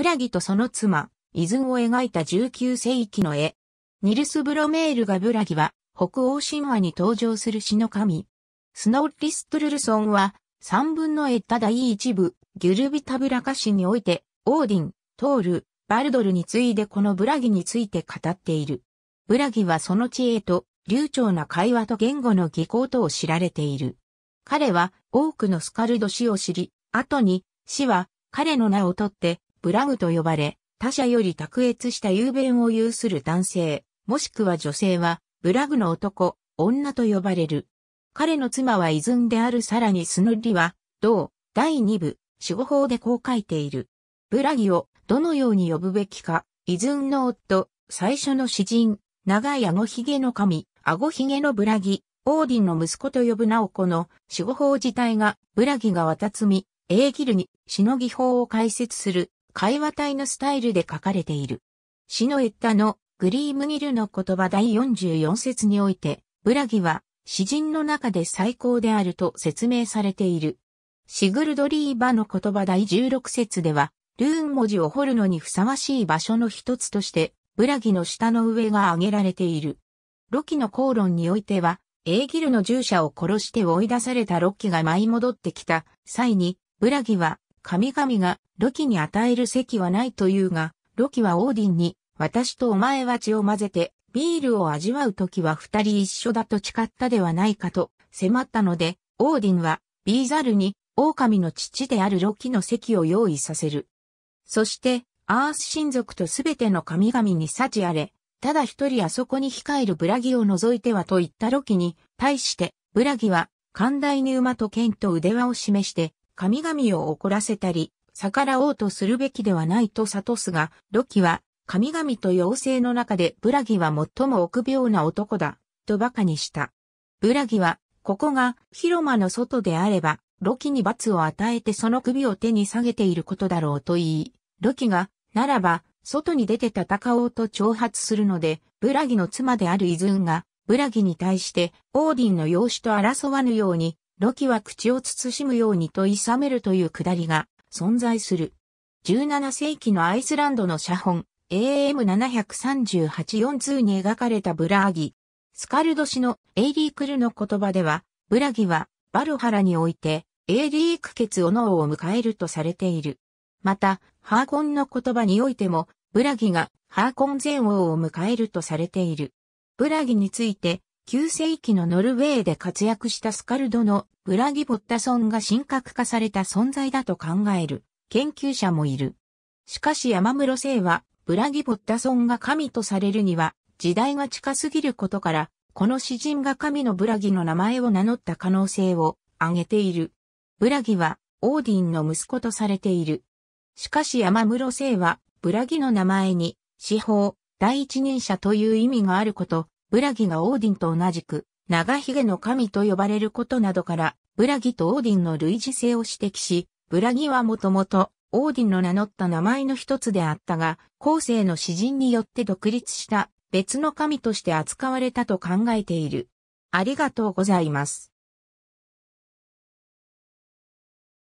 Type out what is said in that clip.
ブラギとその妻、イズンを描いた19世紀の絵。ニルス・ブロメールがブラギは、北欧神話に登場する詩の神。スノーリストルルソンは、三分のただ、い第一部、ギュルビタブラカ詩において、オーディン、トール、バルドルに次いでこのブラギについて語っている。ブラギはその知恵と、流暢な会話と言語の技巧とを知られている。彼は多くのスカルド詩を知り、後に詩は彼の名を取ってブラグと呼ばれ、他者より卓越した雄弁を有する男性、もしくは女性は、ブラグの男、女と呼ばれる。彼の妻は依存であるさらにスノリは、同、第2部、守護法でこう書いている。ブラギをどのように呼ぶべきか、依存の夫、最初の詩人、長い顎ひげの神、顎ひげのブラギ、オーディンの息子と呼ぶナオコの守護法自体が、ブラギが渡つみ、エーギルに、しのぎ法を解説する会話体のスタイルで書かれている。シノエッタのグリームギルの言葉第44節において、ブラギは詩人の中で最高であると説明されている。シグルドリーバの言葉第16節では、ルーン文字を彫るのにふさわしい場所の一つとして、ブラギの下の上が挙げられている。ロキの口論においては、エーギルの従者を殺して追い出されたロキが舞い戻ってきた際に、ブラギは神々がロキに与える席はないというが、ロキはオーディンに、私とお前は血を混ぜて、ビールを味わう時は二人一緒だと誓ったではないかと迫ったので、オーディンはビーザルに狼の父であるロキの席を用意させる。そして、アース親族とすべての神々に幸あれ、ただ一人あそこに控えるブラギを除いてはと言ったロキに対して、ブラギは、寛大に馬と剣と腕輪を示して、神々を怒らせたり、逆らおうとするべきではないと悟すが、ロキは、神々と妖精の中でブラギは最も臆病な男だ、と馬鹿にした。ブラギは、ここが広間の外であれば、ロキに罰を与えてその首を手に下げていることだろうと言い、ロキが、ならば、外に出て戦おうと挑発するので、ブラギの妻であるイズンが、ブラギに対して、オーディンの養子と争わぬように、ロキは口を慎むようにと諌めるというくだりが存在する。17世紀のアイスランドの写本 AM7384 に描かれたブラーギ。スカルド氏のエイリークルの言葉では、ブラギはバルハラにおいてエイリークオノオを迎えるとされている。また、ハーコンの言葉においても、ブラギがハーコン前王を迎えるとされている。ブラギについて、旧世紀のノルウェーで活躍したスカルドのブラギ・ボッタソンが神格化された存在だと考える研究者もいる。しかし山室聖はブラギ・ボッタソンが神とされるには時代が近すぎることから、この詩人が神のブラギの名前を名乗った可能性を挙げている。ブラギはオーディンの息子とされている。しかし山室聖はブラギの名前に司法、第一人者という意味があること、ブラギがオーディンと同じく、長髭の神と呼ばれることなどから、ブラギとオーディンの類似性を指摘し、ブラギはもともと、オーディンの名乗った名前の一つであったが、後世の詩人によって独立した別の神として扱われたと考えている。ありがとうございます。